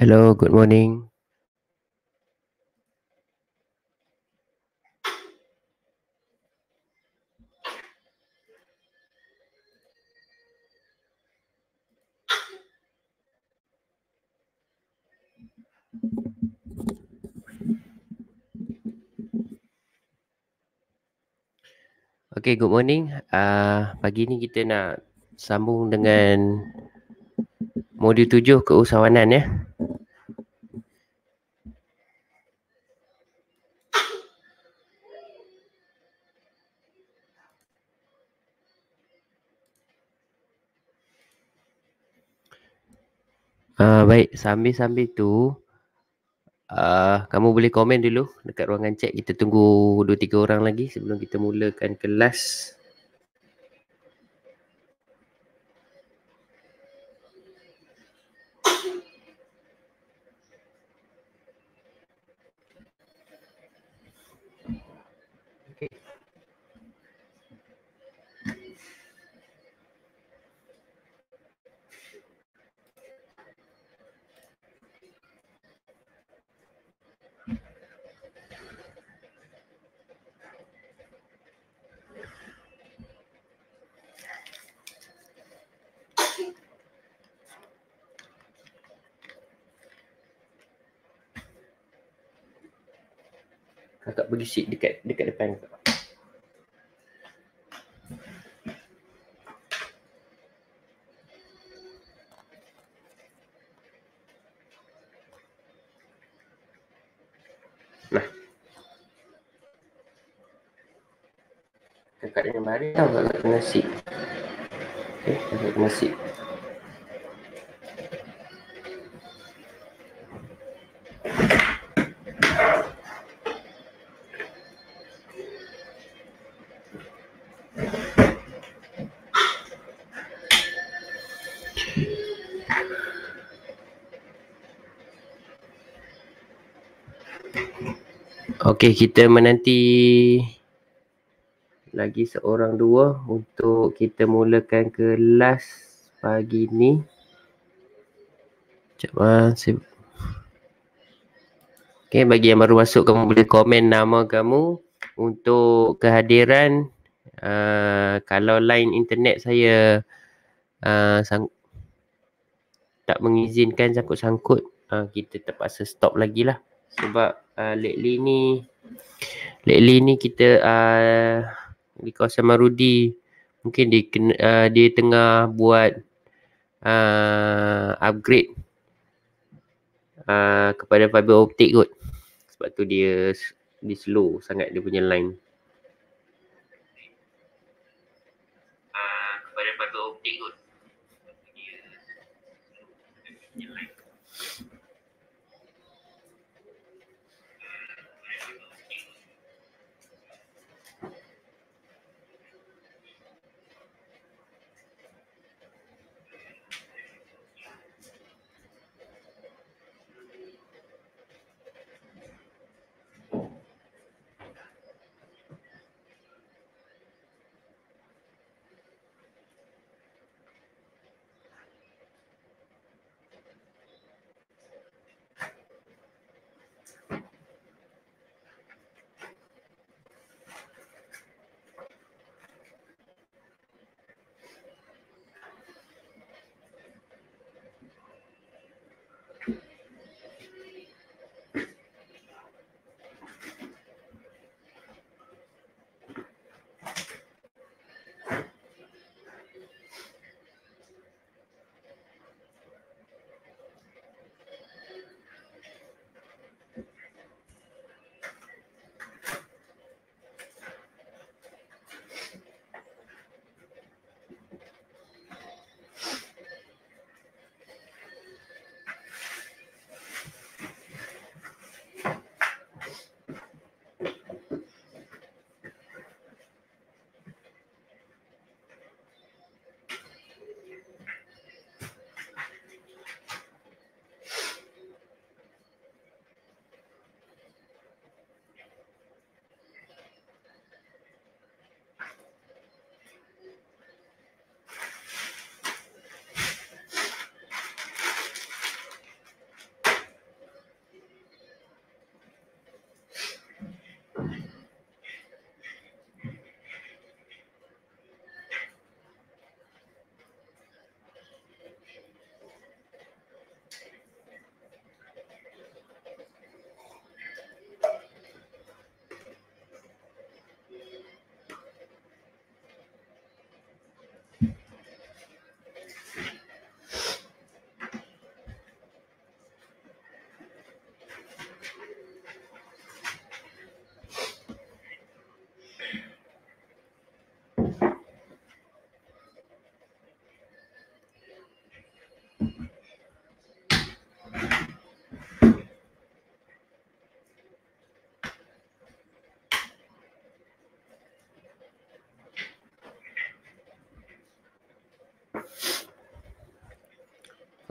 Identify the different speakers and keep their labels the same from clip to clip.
Speaker 1: Hello, good morning. Okay, good morning. Uh, pagi ni kita nak sambung dengan modul tujuh keusahawanan ya. Eh. Uh, baik, sambil-sambil tu uh, kamu boleh komen dulu dekat ruangan chat. Kita tunggu 2 3 orang lagi sebelum kita mulakan kelas. Kakak pergi dekat dekat depan kakak. Nah. Kakak dengan Mari tau kakak kena sit. Okay, eh, kakak kena sit. Okey, kita menanti lagi seorang dua untuk kita mulakan kelas pagi ni. Sekejap lah. Saya... Okey, bagi yang baru masuk, kamu boleh komen nama kamu untuk kehadiran. Uh, kalau line internet saya uh, sang- tak mengizinkan sangkut-sangkut, uh, kita terpaksa stop lagi lah. Sebab uh, lately ni Lately ni kita uh, di kawasan Marudi mungkin di uh, ah, dia tengah buat uh, upgrade uh, kepada fiber optik kot. Sebab tu dia dia slow sangat dia punya line. Thank you.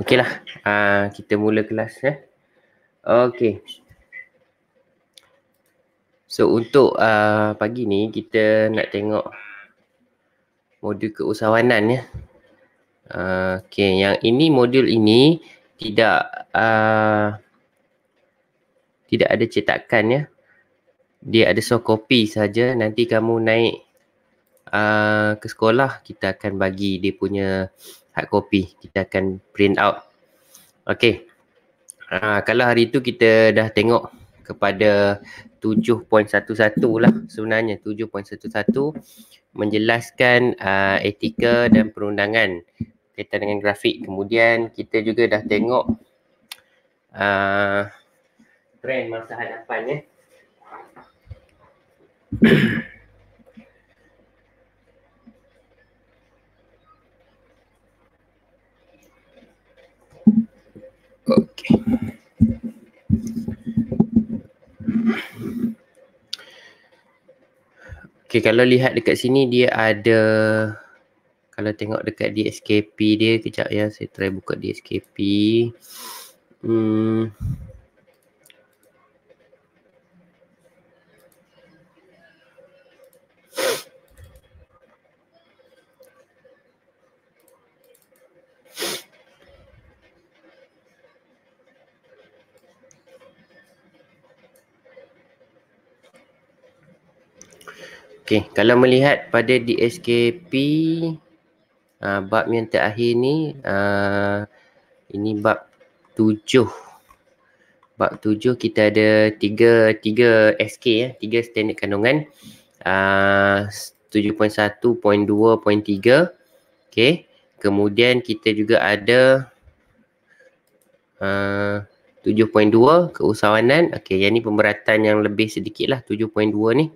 Speaker 1: Okeylah, uh, ah, kita mula kelas eh. Okey. So untuk uh, pagi ni kita nak tengok modul keusahawanan ya. Uh, ah, okay, yang ini modul ini tidak uh, tidak ada cetakan ya. Dia ada soft copy saja. Nanti kamu naik Uh, ke sekolah kita akan bagi dia punya hard copy kita akan print out okey uh, kalau hari tu kita dah tengok kepada 7.11 lah sebenarnya 7.11 menjelaskan uh, etika dan perundangan kaitan dengan grafik kemudian kita juga dah tengok uh, trend masa hadapan eh Okay. Okay kalau lihat dekat sini dia ada kalau tengok dekat DSKP dia kejap ya saya try buka DSKP. Hmm. Okay, kalau melihat pada DSKP uh, ah, bab yang terakhir ni, uh, ini bab tujuh. Bab tujuh kita ada tiga tiga SK ya, tiga standard kandungan. Ah, tujuh poin satu, poin dua, poin tiga. Okay, kemudian kita juga ada tujuh poin dua keusahawanan. Okay, yang ni pemberatan yang lebih sedikit lah tujuh poin dua ni.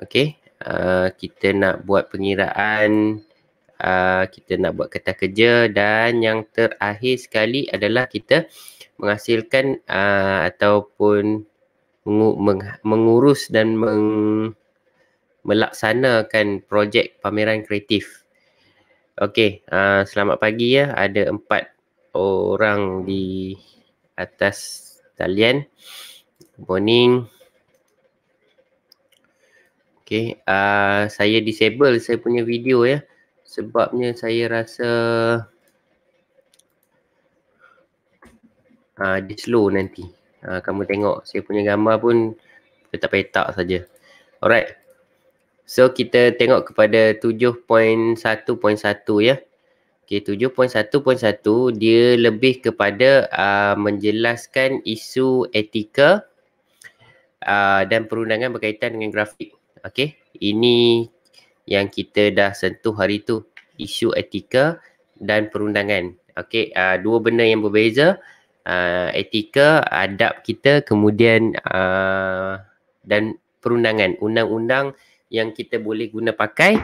Speaker 1: Okay, uh, ah, kita nak buat pengiraan, uh, kita nak buat kertas kerja dan yang terakhir sekali adalah kita menghasilkan uh, ataupun mengu- meng- mengurus dan meng- melaksanakan projek pameran kreatif. Okay, uh, selamat pagi ya. Ada empat orang di atas talian. Good morning. Okay, uh, saya disable saya punya video ya. Sebabnya saya rasa uh, dia slow nanti. Uh, kamu tengok saya punya gambar pun petak-petak saja. Alright. So kita tengok kepada 7.1.1 ya. Okay, 7.1.1 dia lebih kepada uh, menjelaskan isu etika uh, dan perundangan berkaitan dengan grafik. Okey, ini yang kita dah sentuh hari tu isu etika dan perundangan. Okey, uh, dua benda yang berbeza. Uh, etika, adab kita kemudian uh, dan perundangan, undang-undang yang kita boleh guna pakai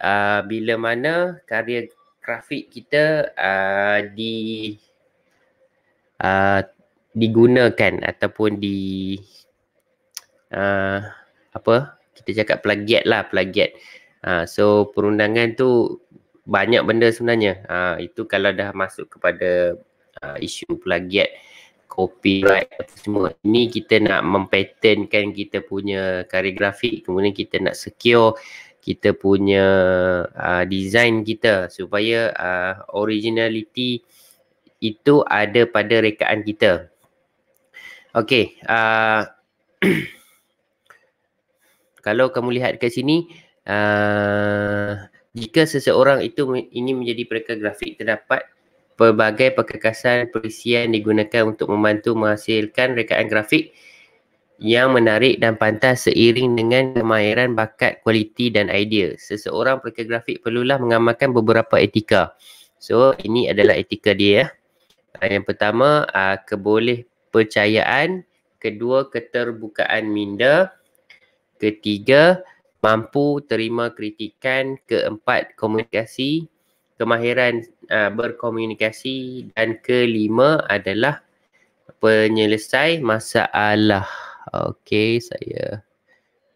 Speaker 1: uh, bila mana karya grafik kita uh, di uh, digunakan ataupun di uh, apa kita cakap plagiat lah plagiat uh, so perundangan tu banyak benda sebenarnya uh, itu kalau dah masuk kepada uh, isu plagiat copyright atau semua ini kita nak mempatternkan kita punya karya grafik kemudian kita nak secure kita punya uh, design kita supaya uh, originality itu ada pada rekaan kita Okay, uh, kalau kamu lihat dekat sini uh, jika seseorang itu ini menjadi pereka grafik terdapat pelbagai perkakasan perisian digunakan untuk membantu menghasilkan rekaan grafik yang menarik dan pantas seiring dengan kemahiran bakat, kualiti dan idea. Seseorang pereka grafik perlulah mengamalkan beberapa etika. So ini adalah etika dia ya. Ah, yang pertama, uh, keboleh percayaan. Kedua, keterbukaan minda ketiga mampu terima kritikan keempat komunikasi kemahiran uh, berkomunikasi dan kelima adalah penyelesai masalah. Okey, saya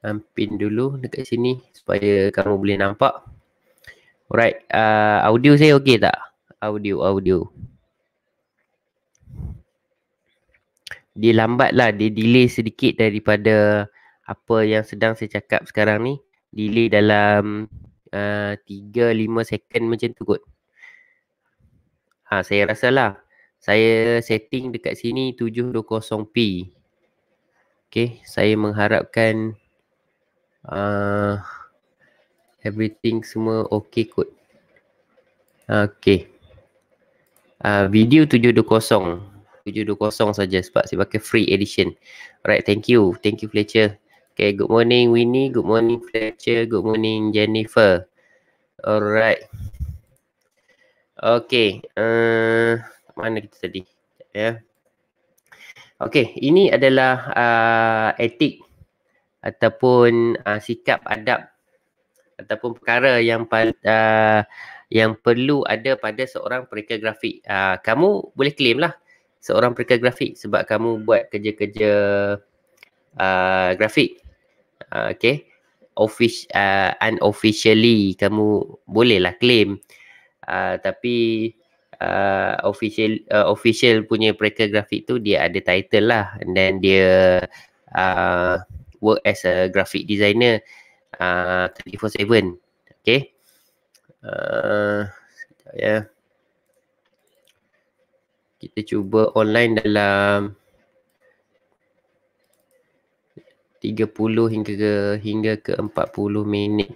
Speaker 1: ampin dulu dekat sini supaya kamu boleh nampak. Alright, uh, audio saya okey tak? Audio, audio. Dia lambatlah, dia delay sedikit daripada apa yang sedang saya cakap sekarang ni delay dalam uh, eh, 3-5 second macam tu kot. Ha, saya rasa lah saya setting dekat sini 720p. Okay, saya mengharapkan uh, everything semua okay kot. Okay. Uh, ah, video 720. 720 saja sebab saya pakai free edition. Alright, thank you. Thank you Fletcher. Okay, good morning Winnie, good morning Fletcher, good morning Jennifer. Alright. Okay, uh, mana kita tadi? Ya. Yeah. Okay, ini adalah uh, etik ataupun uh, sikap adab ataupun perkara yang uh, yang perlu ada pada seorang pereka grafik. Uh, kamu boleh claim lah seorang pereka grafik sebab kamu buat kerja-kerja uh, grafik uh, okay Offic- uh, unofficially kamu bolehlah claim uh, tapi uh, official uh, official punya breaker grafik tu dia ada title lah and then dia uh, work as a graphic designer uh, 24-7 okay uh, ya yeah. kita cuba online dalam 30 hingga ke, hingga ke 40 minit.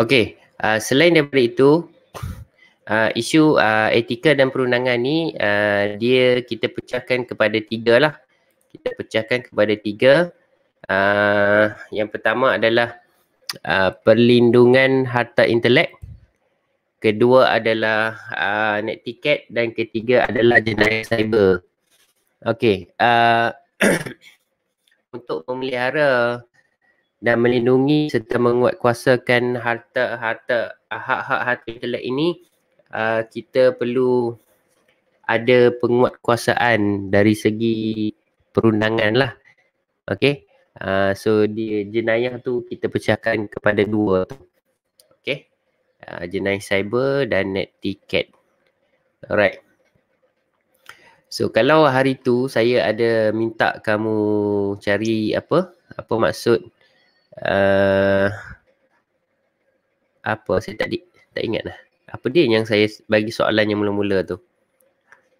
Speaker 1: Okey, uh, selain daripada itu uh, isu uh, etika dan perundangan ni uh, dia kita pecahkan kepada tiga lah. Kita pecahkan kepada tiga. Uh, yang pertama adalah uh, perlindungan harta intelek. Kedua adalah uh, net ticket dan ketiga adalah jenayah cyber. Okey, uh, untuk memelihara dan melindungi serta menguatkuasakan harta-harta hak-hak harta intelek ini uh, kita perlu ada penguatkuasaan dari segi perundangan lah. Okay. Uh, so di jenayah tu kita pecahkan kepada dua. tu, Okay. Uh, jenayah cyber dan net ticket. Alright. So kalau hari tu saya ada minta kamu cari apa? Apa maksud? uh, apa saya tadi tak ingat lah. Apa dia yang saya bagi soalan yang mula-mula tu?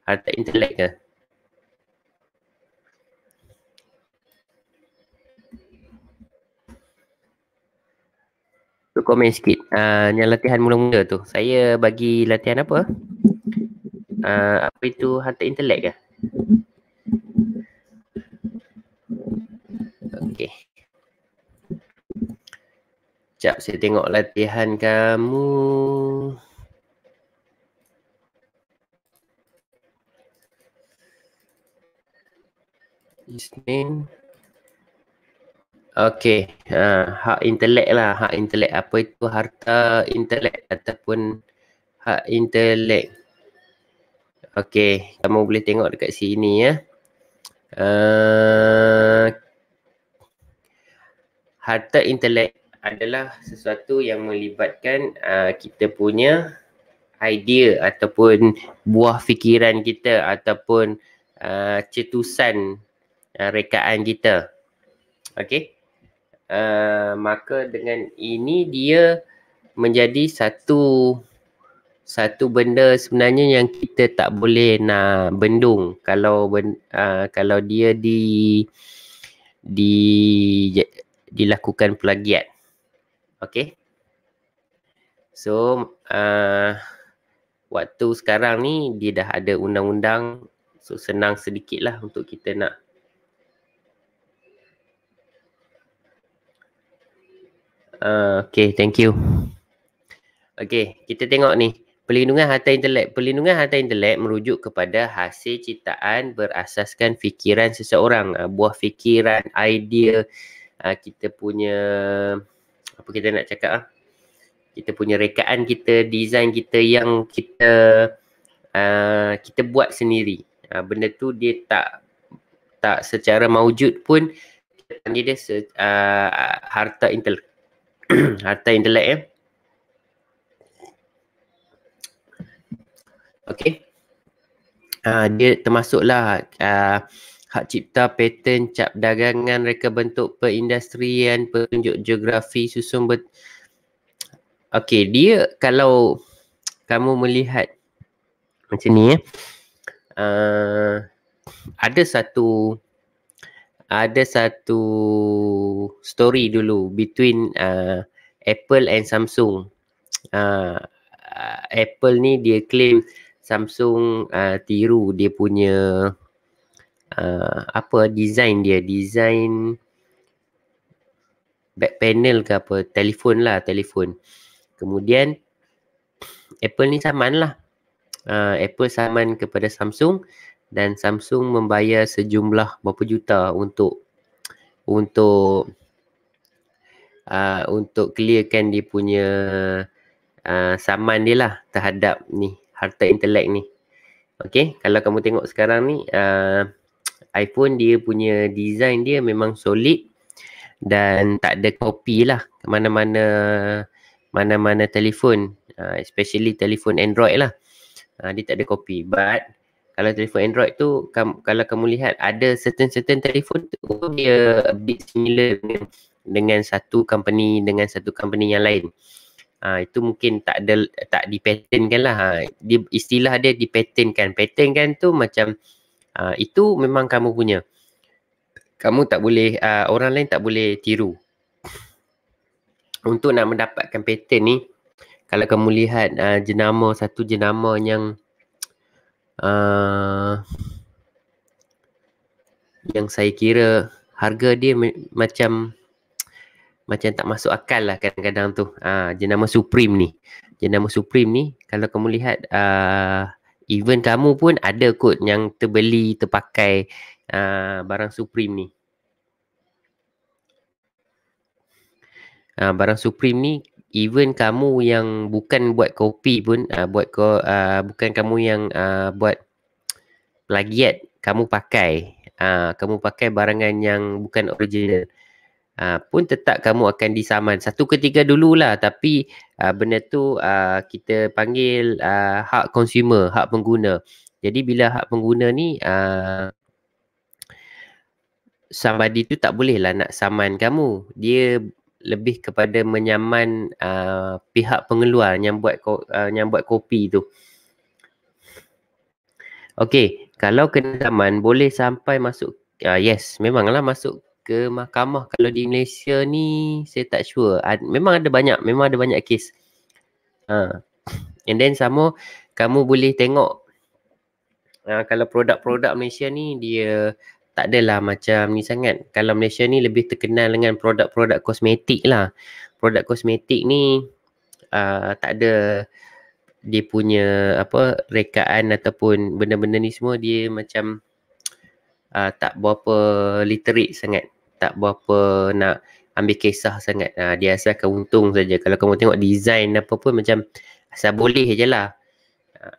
Speaker 1: Harta intelek ke? Tu komen sikit. Uh, eh, yang latihan mula-mula tu. Saya bagi latihan apa? Uh, apa itu harta intelek ke? Okay. Sekejap saya tengok latihan kamu. Ismin. Okay. Uh, ha, hak intelek lah. Hak intelek. Apa itu harta intelek ataupun hak intelek. Okay. Kamu boleh tengok dekat sini ya. Uh, harta intelek adalah sesuatu yang melibatkan uh, kita punya idea ataupun buah fikiran kita ataupun uh, cetusan uh, rekaan kita. Okay. Uh, maka dengan ini dia menjadi satu satu benda sebenarnya yang kita tak boleh nak bendung kalau ben, uh, kalau dia di di dilakukan plagiat. Okay. So, uh, waktu sekarang ni dia dah ada undang-undang. So, senang sedikit lah untuk kita nak Uh, okay, thank you. Okay, kita tengok ni. Perlindungan harta intelek. Perlindungan harta intelek merujuk kepada hasil ciptaan berasaskan fikiran seseorang. Ah, buah fikiran, idea, ah, kita punya apa kita nak cakap ah. Kita punya rekaan kita, design kita yang kita uh, kita buat sendiri. Uh, benda tu dia tak tak secara maujud pun dia dia uh, harta intel harta intelek ya. Eh? Okay. Uh, dia termasuklah uh, hak cipta Patent cap dagangan reka bentuk perindustrian penunjuk geografi susun ber... Okay dia kalau kamu melihat macam ni eh uh, ada satu ada satu story dulu between uh, Apple and Samsung. Uh, uh Apple ni dia claim Samsung uh, tiru dia punya uh, apa design dia design back panel ke apa telefon lah telefon kemudian Apple ni saman lah uh, Apple saman kepada Samsung dan Samsung membayar sejumlah berapa juta untuk untuk uh, untuk clearkan dia punya uh, saman dia lah terhadap ni harta intelek ni Okay, kalau kamu tengok sekarang ni uh, iPhone dia punya design dia memang solid dan tak ada copy lah mana-mana mana-mana telefon uh, especially telefon Android lah uh, dia tak ada copy but kalau telefon Android tu kam, kalau kamu lihat ada certain-certain telefon tu dia a bit similar dengan, dengan satu company dengan satu company yang lain Ha, itu mungkin tak ada tak dipatenkan lah. Ha, dia, istilah dia dipatenkan. Patenkan tu macam Uh, itu memang kamu punya. Kamu tak boleh, uh, orang lain tak boleh tiru. Untuk nak mendapatkan pattern ni, kalau kamu lihat uh, jenama, satu jenama yang uh, yang saya kira harga dia macam macam tak masuk akal lah kadang-kadang tu. Uh, jenama Supreme ni. Jenama Supreme ni, kalau kamu lihat uh, Even kamu pun ada kot yang terbeli, terpakai uh, barang Supreme ni. Uh, barang Supreme ni, even kamu yang bukan buat kopi pun, uh, buat ko, uh, bukan kamu yang uh, buat plagiat, kamu pakai. Uh, kamu pakai barangan yang bukan original. Ah, pun tetap kamu akan disaman satu ketika dululah tapi uh, benda tu uh, kita panggil uh, hak consumer hak pengguna jadi bila hak pengguna ni uh, somebody tu tak boleh lah nak saman kamu dia lebih kepada menyaman uh, pihak pengeluar yang buat ko- uh, yang buat kopi tu Okey, kalau kena saman boleh sampai masuk uh, yes memanglah masuk ke mahkamah kalau di Malaysia ni saya tak sure. Memang ada banyak, memang ada banyak kes. Ha. And then sama kamu boleh tengok ha, kalau produk-produk Malaysia ni dia tak adalah macam ni sangat. Kalau Malaysia ni lebih terkenal dengan produk-produk kosmetik lah. Produk kosmetik ni uh, tak ada dia punya apa rekaan ataupun benda-benda ni semua dia macam uh, tak berapa literate sangat tak berapa nak ambil kisah sangat. Uh, dia asalkan untung saja. Kalau kamu tengok design apa pun macam asal boleh je lah. Uh,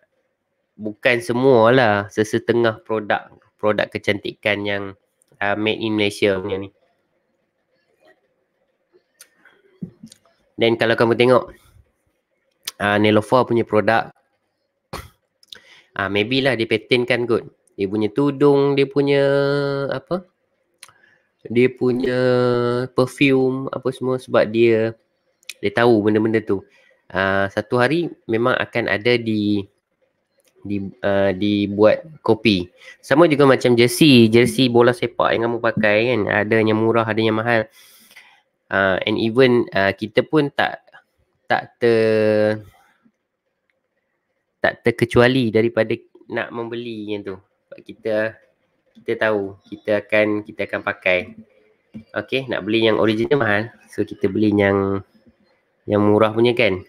Speaker 1: bukan semua lah sesetengah produk produk kecantikan yang uh, made in Malaysia punya ni. Dan kalau kamu tengok uh, Nelofa punya produk uh, maybe lah dia patentkan kot. Dia punya tudung, dia punya apa? dia punya perfume apa semua sebab dia dia tahu benda-benda tu. Uh, satu hari memang akan ada di di uh, dibuat kopi. Sama juga macam jersey, jersey bola sepak yang kamu pakai kan, ada yang murah, ada yang mahal. Uh, and even uh, kita pun tak tak ter tak terkecuali daripada nak membeli yang tu. Sebab kita kita tahu kita akan kita akan pakai. Okey, nak beli yang original mahal. So kita beli yang yang murah punya kan.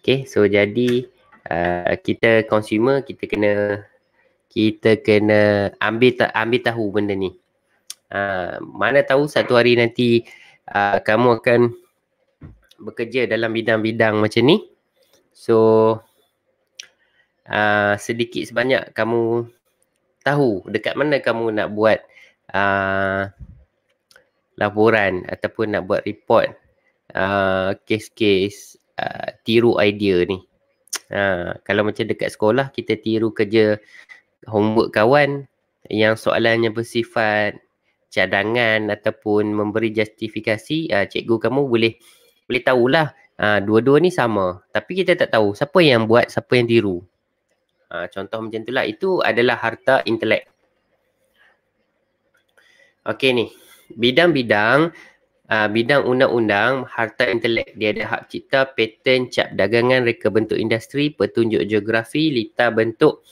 Speaker 1: Okey, so jadi uh, kita consumer kita kena kita kena ambil ta- ambil tahu benda ni. Uh, mana tahu satu hari nanti uh, kamu akan bekerja dalam bidang-bidang macam ni. So uh, sedikit sebanyak kamu tahu dekat mana kamu nak buat uh, laporan ataupun nak buat report uh, kes-kes uh, tiru idea ni. Uh, kalau macam dekat sekolah kita tiru kerja homework kawan yang soalannya bersifat cadangan ataupun memberi justifikasi, uh, cikgu kamu boleh boleh tahulah uh, dua-dua ni sama. Tapi kita tak tahu siapa yang buat, siapa yang tiru. Ha, contoh macam itulah. Itu adalah harta intelek. Okey ni. Bidang-bidang, uh, bidang undang-undang, harta intelek. Dia ada hak cipta, paten, cap dagangan, reka bentuk industri, petunjuk geografi, lita bentuk,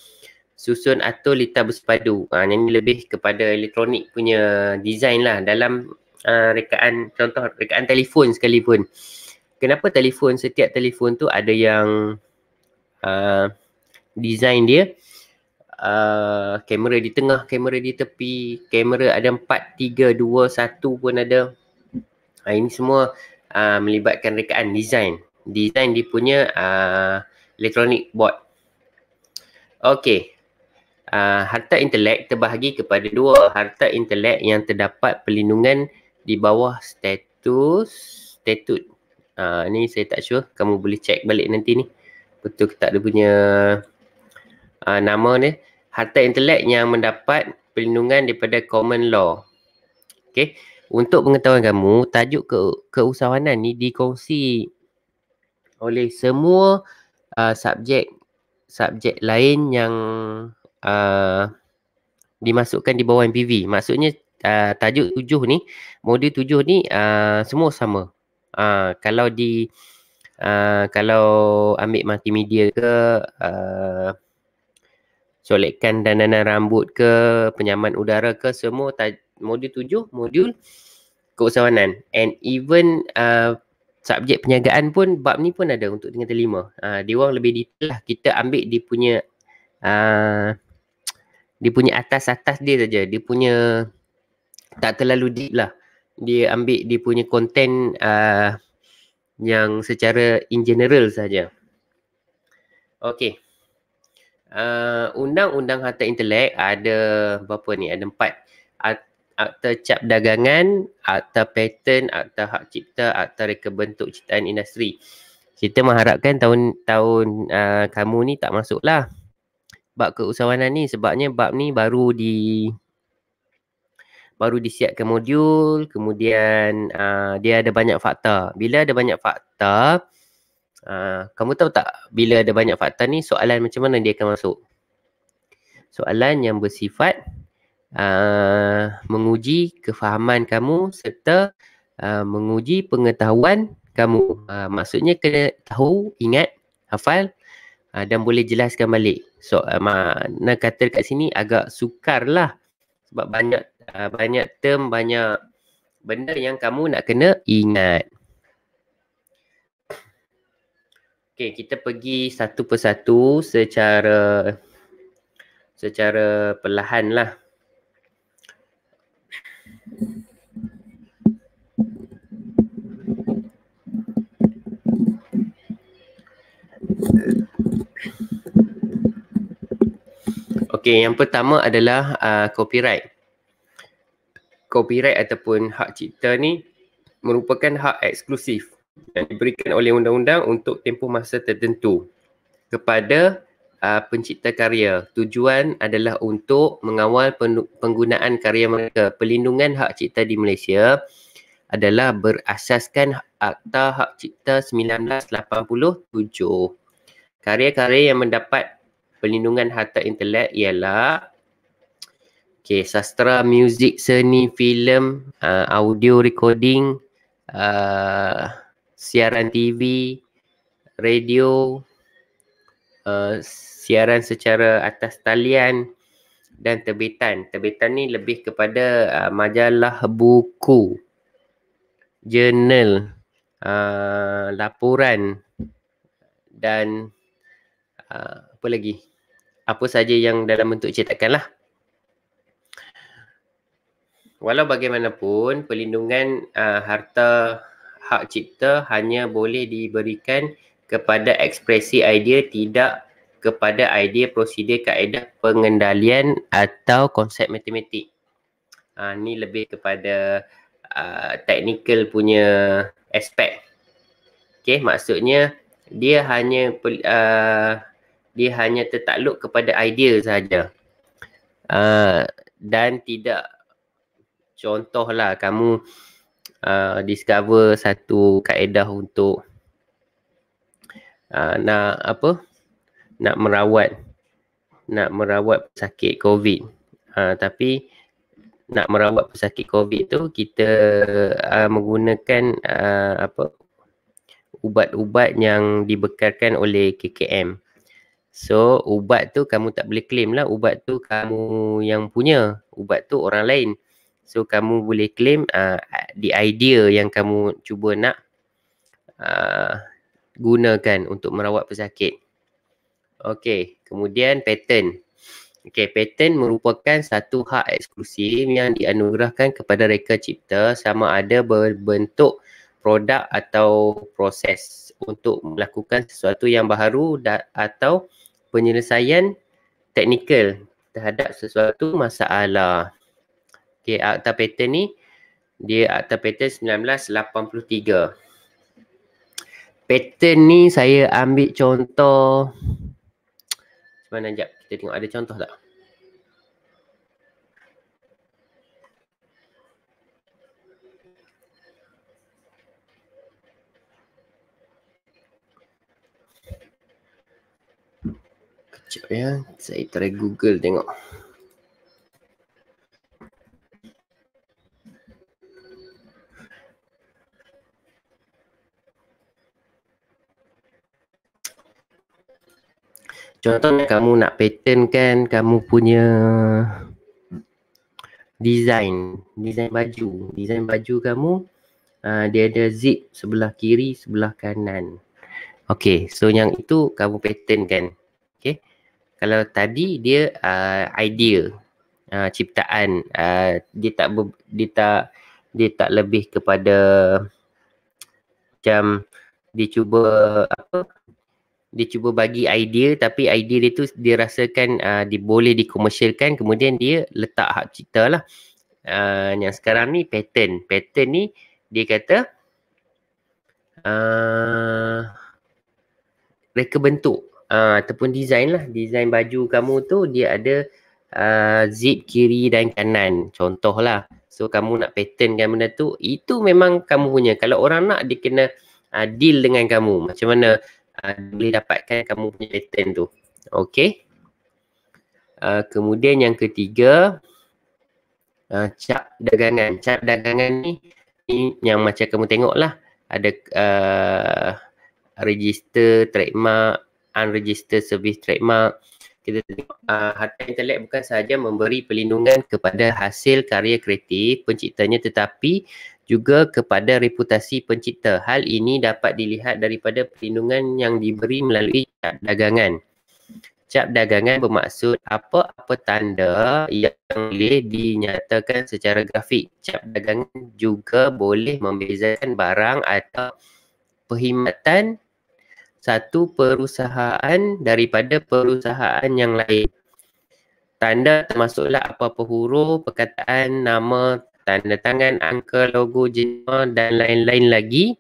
Speaker 1: susun atau lita bersepadu. Ha, yang ini lebih kepada elektronik punya design lah dalam uh, rekaan, contoh rekaan telefon sekalipun. Kenapa telefon, setiap telefon tu ada yang uh, design dia uh, kamera di tengah, kamera di tepi, kamera ada 4, 3, 2, 1 pun ada uh, ini semua uh, melibatkan rekaan design design dia punya uh, electronic board Okey. Uh, harta intelek terbahagi kepada dua harta intelek yang terdapat perlindungan di bawah status statut. Uh, ni saya tak sure. Kamu boleh check balik nanti ni. Betul ke tak dia punya uh, nama ni harta intelek yang mendapat perlindungan daripada common law. Okay. Untuk pengetahuan kamu, tajuk ke keusahawanan ni dikongsi oleh semua uh, subjek subjek lain yang uh, dimasukkan di bawah MPV. Maksudnya uh, tajuk tujuh ni, modul tujuh ni uh, semua sama. Uh, kalau di uh, kalau ambil multimedia ke uh, solekkan dananan rambut ke, penyaman udara ke, semua ta- modul tujuh, modul keusahawanan. And even uh, subjek penyagaan pun, bab ni pun ada untuk tingkatan lima. Uh, dia orang lebih detail lah. Kita ambil dia punya uh, dia punya atas-atas dia saja. Dia punya tak terlalu deep lah. Dia ambil dia punya konten uh, yang secara in general saja. Okay. Uh, undang-undang harta intelek ada berapa ni? Ada empat. Akta cap dagangan, akta patent, akta hak cipta, akta reka bentuk ciptaan industri. Kita mengharapkan tahun-tahun uh, kamu ni tak masuklah bab keusahawanan ni sebabnya bab ni baru di baru disiapkan modul kemudian uh, dia ada banyak fakta bila ada banyak fakta Uh, kamu tahu tak bila ada banyak fakta ni soalan macam mana dia akan masuk? Soalan yang bersifat uh, menguji kefahaman kamu serta uh, menguji pengetahuan kamu. Uh, maksudnya kena tahu, ingat, hafal uh, dan boleh jelaskan balik. So uh, mana kata kat sini agak sukar lah, sebab banyak uh, banyak term, banyak benda yang kamu nak kena ingat. Okay, kita pergi satu persatu secara secara perlahan lah. Okay, yang pertama adalah uh, copyright. Copyright ataupun hak cipta ni merupakan hak eksklusif yang diberikan oleh undang-undang untuk tempoh masa tertentu kepada uh, pencipta karya. Tujuan adalah untuk mengawal penggunaan karya mereka. Pelindungan hak cipta di Malaysia adalah berasaskan Akta Hak Cipta 1987. Karya-karya yang mendapat pelindungan harta intelek ialah okay, sastra, muzik, seni, filem, uh, audio recording, uh, siaran TV, radio, uh, siaran secara atas talian dan terbitan. Terbitan ni lebih kepada uh, majalah buku, jurnal, uh, laporan dan uh, apa lagi? Apa saja yang dalam bentuk cetakan lah. Walau bagaimanapun, pelindungan uh, harta hak cipta hanya boleh diberikan kepada ekspresi idea tidak kepada idea prosedur kaedah pengendalian atau konsep matematik. Ha, ni lebih kepada uh, technical punya aspek. Okay, maksudnya dia hanya uh, dia hanya tertakluk kepada idea sahaja. Uh, dan tidak contohlah kamu uh, uh, discover satu kaedah untuk uh, nak apa nak merawat nak merawat pesakit covid uh, tapi nak merawat pesakit covid tu kita uh, menggunakan uh, apa ubat-ubat yang dibekalkan oleh KKM So ubat tu kamu tak boleh claim lah ubat tu kamu yang punya ubat tu orang lain So kamu boleh claim uh, the idea yang kamu cuba nak uh, gunakan untuk merawat pesakit. Okay, kemudian pattern. Okay, pattern merupakan satu hak eksklusif yang dianugerahkan kepada reka cipta sama ada berbentuk produk atau proses untuk melakukan sesuatu yang baru atau penyelesaian teknikal terhadap sesuatu masalah. Okey, Akta Patent ni dia Akta Patent 1983. Patent ni saya ambil contoh Mana jap kita tengok ada contoh tak. Sekejap ya, saya try Google tengok. Contohnya eh, kamu nak pattern kan, kamu punya design, design baju, design baju kamu uh, dia ada zip sebelah kiri, sebelah kanan. Okay, so yang itu kamu pattern kan. Okay, kalau tadi dia uh, ah, idea, uh, ah, ciptaan, uh, dia tak ber, dia tak dia tak lebih kepada macam dia cuba apa uh, dia cuba bagi idea tapi idea dia tu dia rasakan uh, ah, dia boleh dikomersialkan kemudian dia letak hak cipta lah uh, yang sekarang ni pattern pattern ni dia kata uh, reka bentuk uh, ataupun design lah design baju kamu tu dia ada uh, zip kiri dan kanan contoh lah so kamu nak pattern kan benda tu itu memang kamu punya kalau orang nak dia kena uh, deal dengan kamu macam mana uh, boleh dapatkan kamu punya pattern tu. Okay. Uh, ah, kemudian yang ketiga, uh, cap dagangan. Cap dagangan ni, ni yang macam kamu tengok lah. Ada uh, register trademark, unregistered service trademark. Kita tengok uh, harta intelek bukan sahaja memberi pelindungan kepada hasil karya kreatif penciptanya tetapi juga kepada reputasi pencipta. Hal ini dapat dilihat daripada perlindungan yang diberi melalui cap dagangan. Cap dagangan bermaksud apa-apa tanda yang boleh dinyatakan secara grafik. Cap dagangan juga boleh membezakan barang atau perkhidmatan satu perusahaan daripada perusahaan yang lain. Tanda termasuklah apa-apa huruf, perkataan, nama, tanda tangan, angka, logo, jenama dan lain-lain lagi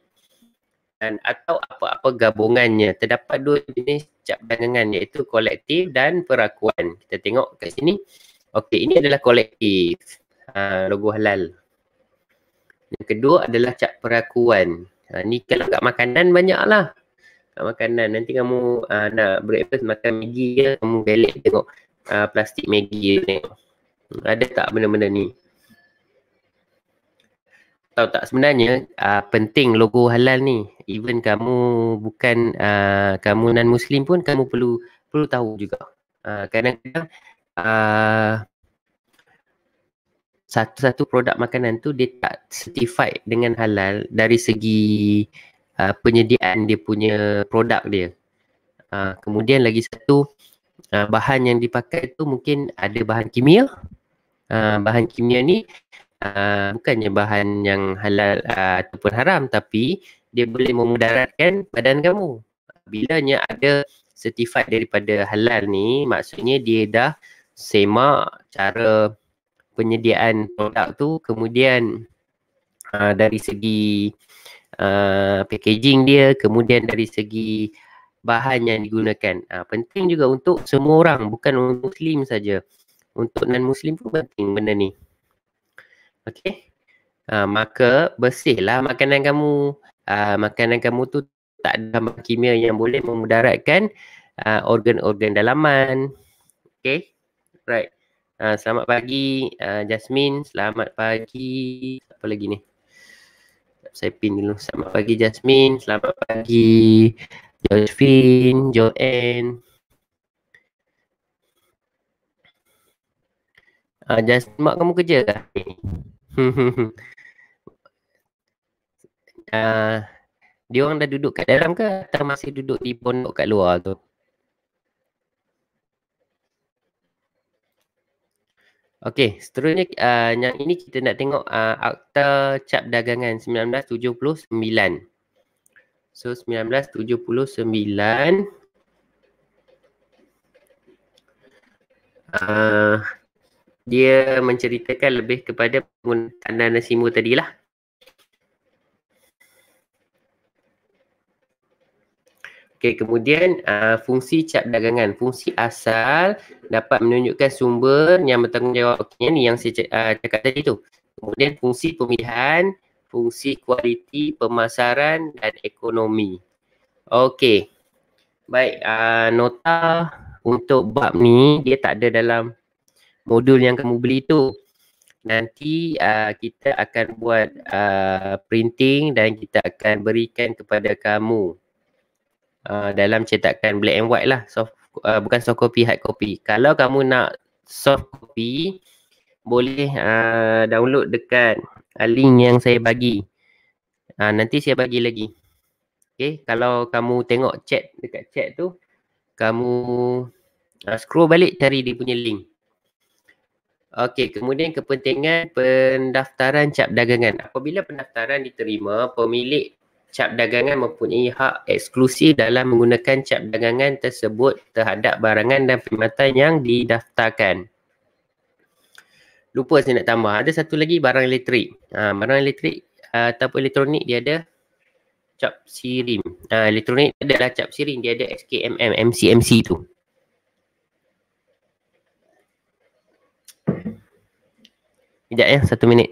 Speaker 1: dan atau apa-apa gabungannya. Terdapat dua jenis cap dagangan iaitu kolektif dan perakuan. Kita tengok kat sini. Okey, ini adalah kolektif. Uh, logo halal. Yang kedua adalah cap perakuan. Uh, ni kalau kat makanan banyaklah. Kat makanan nanti kamu uh, nak breakfast makan Maggi ke, kamu belik tengok uh, plastik Maggi ni. Ada tak benda-benda ni? tahu tak sebenarnya uh, penting logo halal ni even kamu bukan uh, kamu non muslim pun kamu perlu perlu tahu juga ah, kadang-kadang uh, satu-satu produk makanan tu dia tak certified dengan halal dari segi uh, penyediaan dia punya produk dia uh, kemudian lagi satu uh, bahan yang dipakai tu mungkin ada bahan kimia uh, bahan kimia ni uh, bukannya bahan yang halal uh, ataupun haram tapi dia boleh memudaratkan badan kamu. bila Bilanya ada sertifikat daripada halal ni maksudnya dia dah semak cara penyediaan produk tu kemudian uh, dari segi uh, packaging dia kemudian dari segi bahan yang digunakan uh, penting juga untuk semua orang bukan muslim saja untuk non muslim pun penting benda ni Okey. Uh, maka bersihlah makanan kamu. Uh, makanan kamu tu tak ada bahan kimia yang boleh memudaratkan uh, organ-organ dalaman. Okey. Right. Uh, selamat pagi uh, Jasmine, selamat pagi. Apa lagi ni? Saya pin dulu. Selamat pagi Jasmine, selamat pagi. Josephine, Joanne. Uh, Jasmine, mak kamu kerja ke? uh, dia orang dah duduk kat dalam ke atau masih duduk di pondok kat luar tu? Okey, seterusnya uh, yang ini kita nak tengok uh, Akta Cap Dagangan 1979. So 1979 uh, dia menceritakan lebih kepada penggunaan dana simu tadilah. Okey, kemudian uh, fungsi cap dagangan. Fungsi asal dapat menunjukkan sumber yang bertanggungjawab. Okey, ni yang saya uh, cakap tadi tu. Kemudian fungsi pemilihan, fungsi kualiti, pemasaran dan ekonomi. Okey. Baik, uh, nota untuk bab ni dia tak ada dalam modul yang kamu beli tu nanti uh, kita akan buat uh, printing dan kita akan berikan kepada kamu uh, dalam cetakan black and white lah soft uh, bukan soft copy hard copy kalau kamu nak soft copy boleh uh, download dekat uh, link yang saya bagi uh, nanti saya bagi lagi okey kalau kamu tengok chat dekat chat tu kamu uh, scroll balik cari dia punya link Okey, kemudian kepentingan pendaftaran cap dagangan. Apabila pendaftaran diterima, pemilik cap dagangan mempunyai hak eksklusif dalam menggunakan cap dagangan tersebut terhadap barangan dan perkhidmatan yang didaftarkan. Lupa saya nak tambah. Ada satu lagi barang elektrik. Ha, barang elektrik ha, ataupun elektronik dia ada cap sirim. Ha, elektronik dia adalah cap sirim. Dia ada SKMM, MCMC tu. Sekejap ya, satu minit.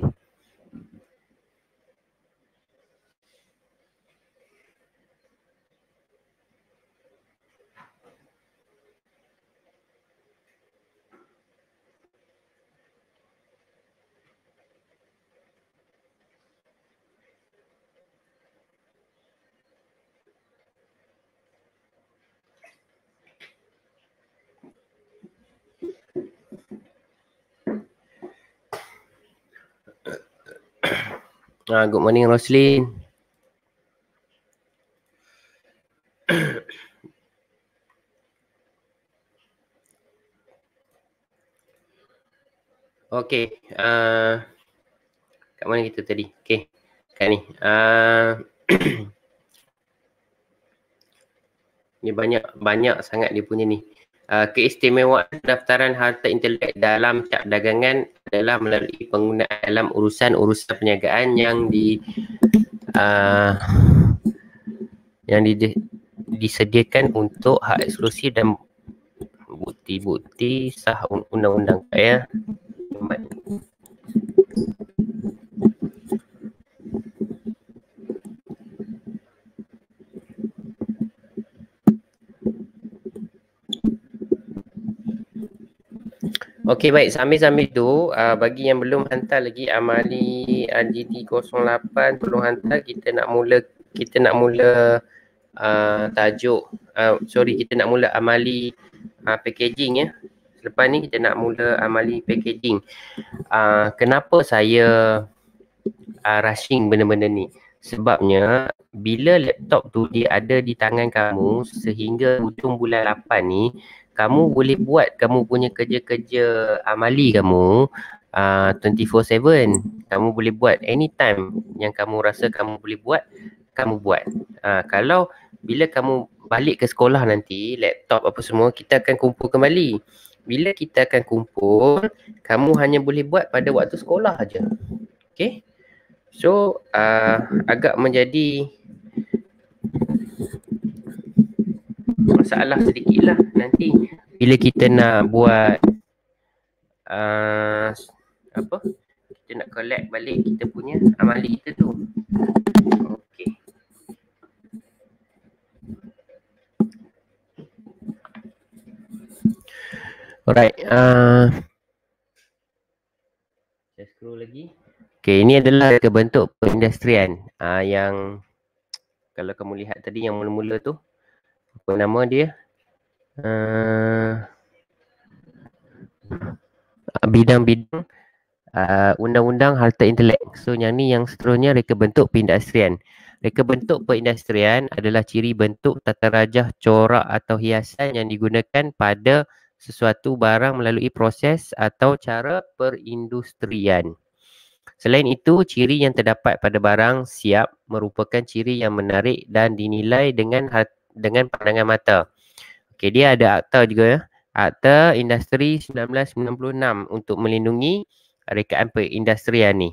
Speaker 1: Ah, good morning Roslin. okay, ah uh, kat mana kita tadi? Okay, kat ni. Ah uh, ni banyak banyak sangat dia punya ni. Ah, keistimewaan pendaftaran harta intelek dalam cap dagangan adalah melalui penggunaan dalam urusan-urusan perniagaan yang di uh, yang di, disediakan untuk hak eksklusif dan bukti-bukti sah undang-undang ya. Okey baik sambil-sambil tu uh, bagi yang belum hantar lagi amali RGT 08 belum hantar kita nak mula kita nak mula uh, tajuk uh, sorry kita nak mula amali uh, packaging ya. Selepas ni kita nak mula amali packaging. Uh, kenapa saya uh, rushing benda-benda ni? Sebabnya bila laptop tu dia ada di tangan kamu sehingga hujung bulan 8 ni kamu hmm. boleh buat kamu punya kerja-kerja amali kamu uh, ah, 24/7 kamu boleh buat anytime yang kamu rasa kamu boleh buat kamu buat uh, kalau bila kamu balik ke sekolah nanti laptop apa semua kita akan kumpul kembali bila kita akan kumpul kamu hanya boleh buat pada waktu sekolah aja okey so uh, agak menjadi masalah sedikit lah nanti bila kita nak buat uh, apa kita nak collect balik kita punya amali kita tu okey alright uh, saya scroll lagi Okay, ini adalah kebentuk perindustrian uh, yang kalau kamu lihat tadi yang mula-mula tu apa nama dia? Uh, bidang-bidang uh, undang-undang harta intelek. So yang ni yang seterusnya reka bentuk perindustrian. Reka bentuk perindustrian adalah ciri bentuk tata rajah corak atau hiasan yang digunakan pada sesuatu barang melalui proses atau cara perindustrian. Selain itu, ciri yang terdapat pada barang siap merupakan ciri yang menarik dan dinilai dengan harta dengan pandangan mata. Okey, dia ada akta juga ya. Akta Industri 1996 untuk melindungi rekaan perindustrian ni.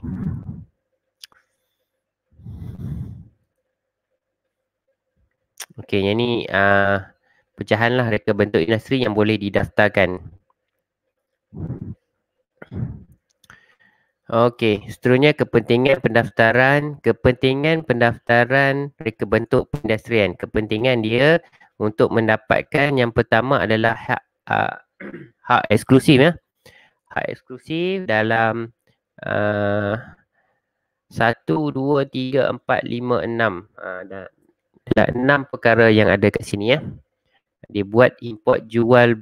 Speaker 1: Okey, yang ni uh, pecahanlah reka bentuk industri yang boleh didaftarkan. Okey, seterusnya kepentingan pendaftaran, kepentingan pendaftaran reka bentuk pendastrian. Kepentingan dia untuk mendapatkan yang pertama adalah hak uh, hak eksklusif ya. Hak eksklusif dalam ah, satu dua tiga empat lima enam ada ah, enam perkara yang ada kat sini ya. Dia buat import jual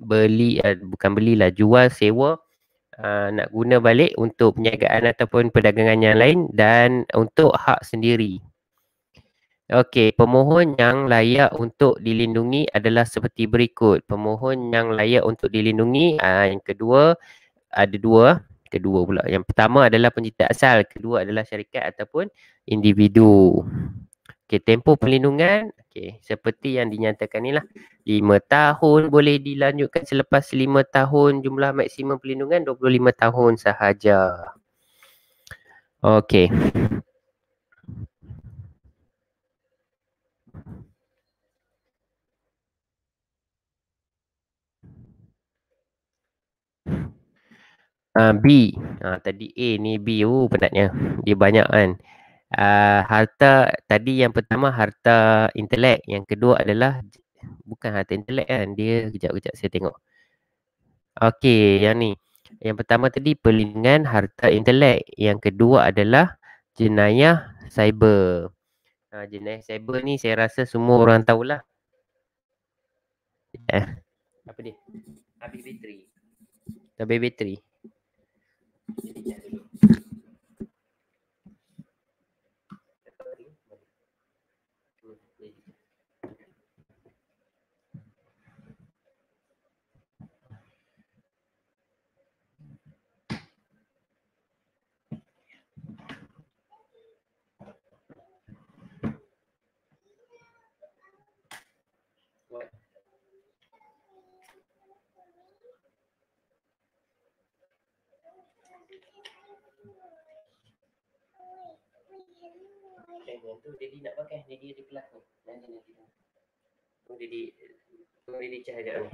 Speaker 1: beli uh, bukan belilah jual sewa uh, nak guna balik untuk perniagaan ataupun perdagangan yang lain dan untuk hak sendiri. Okey, pemohon yang layak untuk dilindungi adalah seperti berikut. Pemohon yang layak untuk dilindungi, uh, yang kedua ada dua, kedua pula. Yang pertama adalah pencipta asal, kedua adalah syarikat ataupun individu. Okey, tempoh perlindungan okey seperti yang dinyatakan inilah lima tahun boleh dilanjutkan selepas lima tahun jumlah maksimum perlindungan 25 tahun sahaja. Okey. Uh, B. Uh, tadi A ni B. Oh, penatnya. Dia banyak kan uh, harta tadi yang pertama harta intelek yang kedua adalah bukan harta intelek kan dia kejap-kejap saya tengok okey yang ni yang pertama tadi perlindungan harta intelek yang kedua adalah jenayah cyber uh, jenayah cyber ni saya rasa semua orang tahulah eh. apa ni? habis bateri habis bateri pertandingan tu jadi nak pakai jadi ada kelas ni nanti nanti tu jadi tu jadi cahaya ni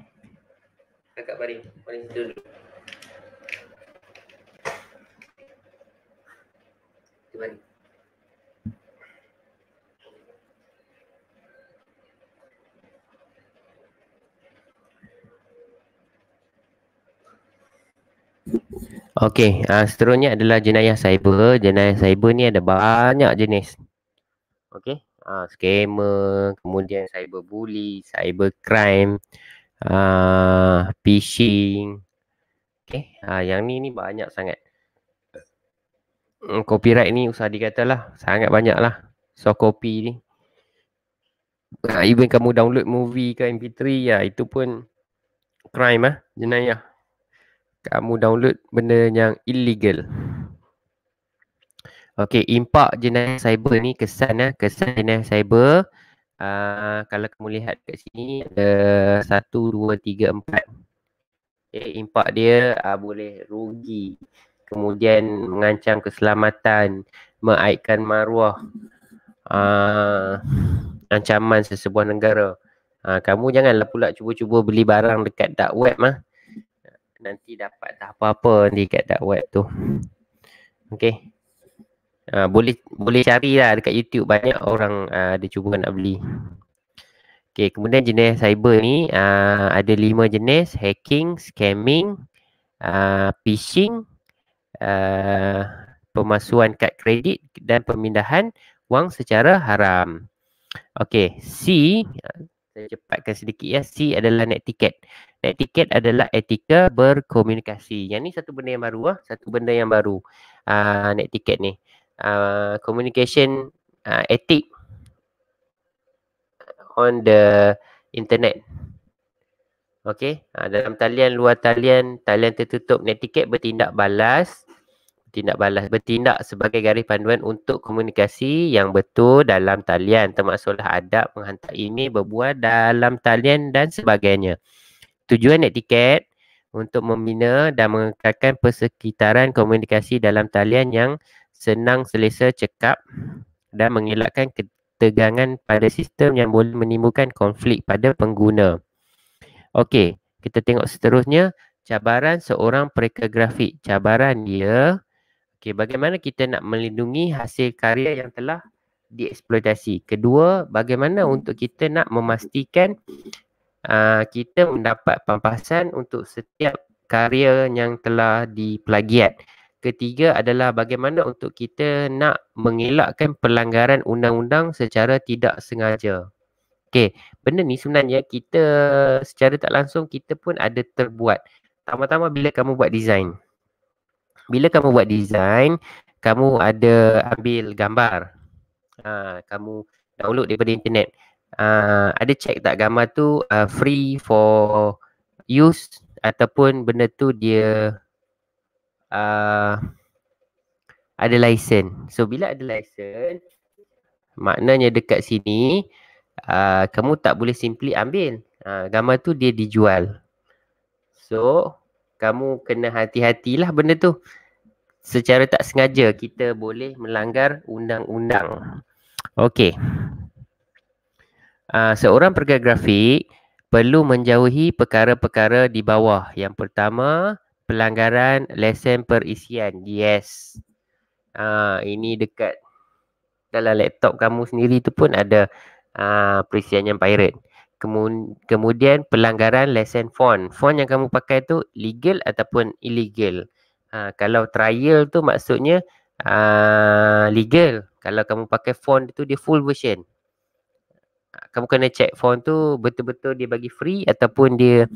Speaker 1: kakak baring paling situ dulu tu baring Okey, uh, seterusnya adalah jenayah cyber. Jenayah cyber ni ada banyak jenis. Okay, uh, ah, scammer, kemudian cyberbully, cybercrime, uh, phishing. Okay, uh, ah, yang ni ni banyak sangat. Hmm, copyright ni usah dikata lah sangat banyak lah soft copy ni. Uh, even kamu download movie ke MP3, ya, itu pun crime ah, jenayah. Kamu download benda yang illegal. Okey, impak jenayah cyber ni kesan lah. Kesan jenayah cyber. Uh, kalau kamu lihat kat sini ada satu, dua, tiga, empat. Okay, impak dia uh, boleh rugi. Kemudian mengancam keselamatan, mengaitkan maruah. Uh, ancaman sesebuah negara. Uh, kamu janganlah pula cuba-cuba beli barang dekat dark web mah. Nanti dapat tak apa-apa nanti dekat dark web tu. Okey. Uh, boleh boleh carilah dekat YouTube banyak orang uh, ada cuba nak beli. Okay, kemudian jenis cyber ni uh, ada lima jenis. Hacking, scamming, uh, phishing, uh, pemasuhan kad kredit dan pemindahan wang secara haram. Okay, C. Saya cepatkan sedikit ya. C adalah net ticket. Net ticket adalah etika berkomunikasi. Yang ni satu benda yang baru lah. Satu benda yang baru. Uh, net ticket ni uh, communication uh, ethic on the internet. Okay, uh, dalam talian, luar talian, talian tertutup, Netiquette bertindak balas tindak balas bertindak sebagai garis panduan untuk komunikasi yang betul dalam talian termasuklah adab menghantar ini berbuat dalam talian dan sebagainya. Tujuan netiket untuk membina dan mengekalkan persekitaran komunikasi dalam talian yang senang selesa cekap dan mengelakkan ketegangan pada sistem yang boleh menimbulkan konflik pada pengguna. Okey, kita tengok seterusnya cabaran seorang pereka grafik. Cabaran dia, okey bagaimana kita nak melindungi hasil karya yang telah dieksploitasi. Kedua, bagaimana hmm. untuk kita nak memastikan uh, kita mendapat pampasan untuk setiap karya yang telah diplagiat. Ketiga adalah bagaimana untuk kita nak mengelakkan pelanggaran undang-undang secara tidak sengaja. Okey, benda ni sebenarnya kita secara tak langsung kita pun ada terbuat. Pertama-tama bila kamu buat design. Bila kamu buat design, kamu ada ambil gambar. Ha, kamu download daripada internet. Ha, ada cek tak gambar tu uh, free for use ataupun benda tu dia uh, ada lesen. So bila ada lesen, maknanya dekat sini uh, kamu tak boleh simply ambil. Uh, gambar tu dia dijual. So kamu kena hati-hatilah benda tu. Secara tak sengaja kita boleh melanggar undang-undang. Okey. Uh, seorang pegawai grafik perlu menjauhi perkara-perkara di bawah. Yang pertama, pelanggaran lesen perisian. Yes. Ah uh, ini dekat dalam laptop kamu sendiri tu pun ada ah uh, perisian yang pirate. Kemudian pelanggaran lesen fon. Fon yang kamu pakai tu legal ataupun illegal. Ha, kalau trial tu maksudnya uh, legal. Kalau kamu pakai font tu dia full version. Ah, kamu kena check font tu betul-betul dia bagi free ataupun dia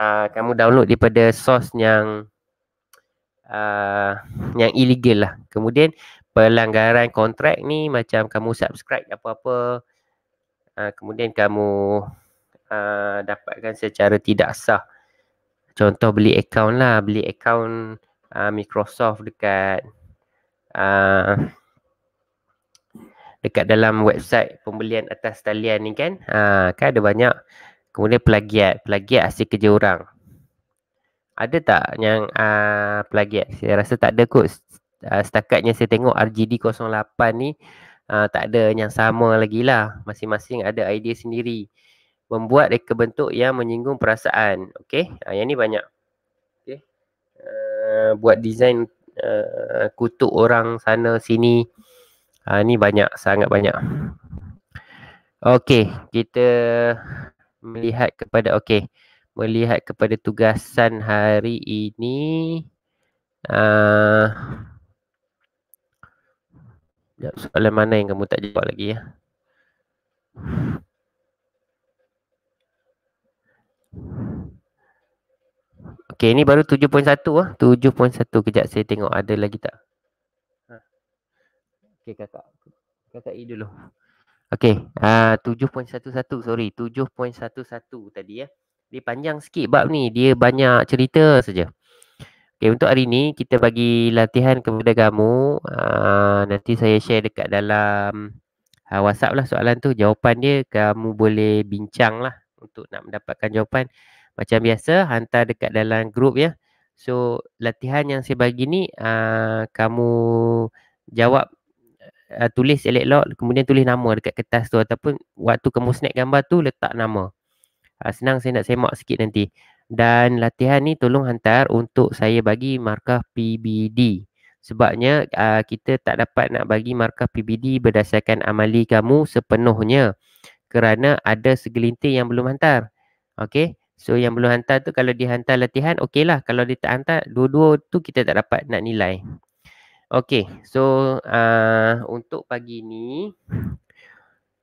Speaker 1: uh, kamu download daripada source yang uh, yang illegal lah. Kemudian pelanggaran kontrak ni macam kamu subscribe apa-apa uh, kemudian kamu uh, dapatkan secara tidak sah. Contoh beli account lah, beli account uh, Microsoft dekat uh, dekat dalam website pembelian atas talian ni kan. Ha, uh, kan ada banyak Kemudian plagiat. Plagiat hasil kerja orang. Ada tak yang uh, plagiat? Saya rasa tak ada kot. Uh, ah, setakatnya saya tengok RGD 08 ni uh, tak ada yang sama lagi lah. Masing-masing ada idea sendiri. Membuat reka bentuk yang menyinggung perasaan. Okay. Uh, yang ni banyak. Okay. Uh, buat design uh, kutuk orang sana sini. Uh, ni banyak. Sangat banyak. Okay. Kita melihat kepada okey melihat kepada tugasan hari ini uh, soalan mana yang kamu tak jawab lagi ya Okey ini baru 7.1 ah 7.1 kejap saya tengok ada lagi tak ha. Okey kakak kakak i e dulu Okay, uh, 7.11 sorry 7.11 tadi ya Dia panjang sikit bab ni dia banyak cerita saja Okay untuk hari ni kita bagi latihan kepada kamu uh, Nanti saya share dekat dalam uh, whatsapp lah soalan tu Jawapan dia kamu boleh bincang lah untuk nak mendapatkan jawapan Macam biasa hantar dekat dalam grup ya So latihan yang saya bagi ni uh, kamu jawab uh, tulis elok-elok kemudian tulis nama dekat kertas tu ataupun waktu kamu snap gambar tu letak nama. Uh, senang saya nak semak sikit nanti. Dan latihan ni tolong hantar untuk saya bagi markah PBD. Sebabnya uh, kita tak dapat nak bagi markah PBD berdasarkan amali kamu sepenuhnya kerana ada segelintir yang belum hantar. Okay, So yang belum hantar tu kalau dihantar latihan okeylah. Kalau dia tak hantar dua-dua tu kita tak dapat nak nilai. Okay, so uh, untuk pagi ni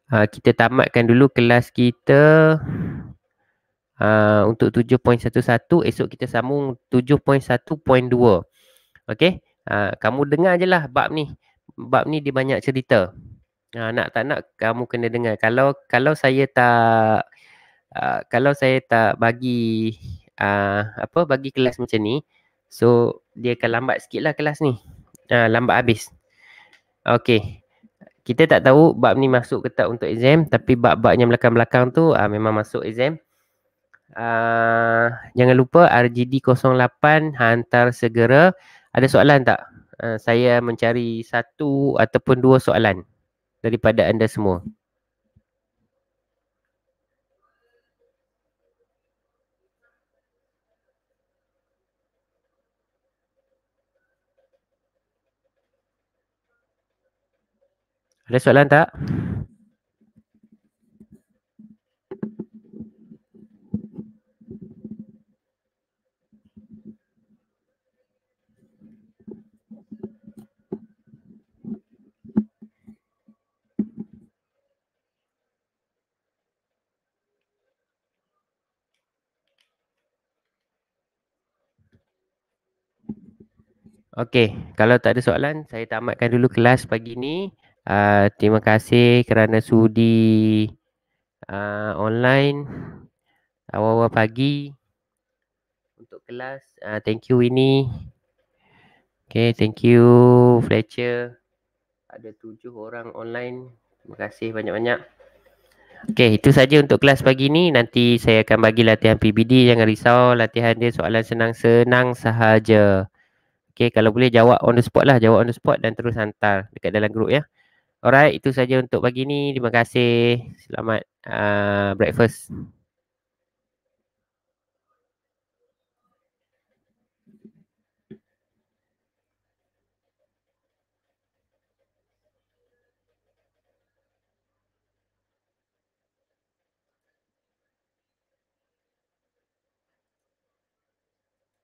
Speaker 1: uh, kita tamatkan dulu kelas kita uh, untuk 7.11. Esok kita sambung 7.1.2. Okay, uh, kamu dengar je lah bab ni. Bab ni dia banyak cerita. Uh, nak tak nak kamu kena dengar. Kalau kalau saya tak uh, kalau saya tak bagi uh, apa bagi kelas macam ni, so dia akan lambat sikit lah kelas ni ha, lambat habis. Okey. Kita tak tahu bab ni masuk ke tak untuk exam tapi bab-bab yang belakang-belakang tu ha, memang masuk exam. Ha, jangan lupa RGD 08 hantar segera. Ada soalan tak? Ha, saya mencari satu ataupun dua soalan daripada anda semua. Ada soalan tak? Okey, kalau tak ada soalan, saya tamatkan dulu kelas pagi ni. Uh, terima kasih kerana sudi uh, online awal-awal pagi untuk kelas. Uh, thank you Winnie. Okay, thank you Fletcher. Ada tujuh orang online. Terima kasih banyak-banyak. Okay, itu saja untuk kelas pagi ini. Nanti saya akan bagi latihan PBD. Jangan risau latihan dia soalan senang-senang sahaja. Okay, kalau boleh jawab on the spot lah. Jawab on the spot dan terus hantar dekat dalam grup ya. Alright, itu saja untuk pagi ni. Terima kasih. Selamat uh, breakfast.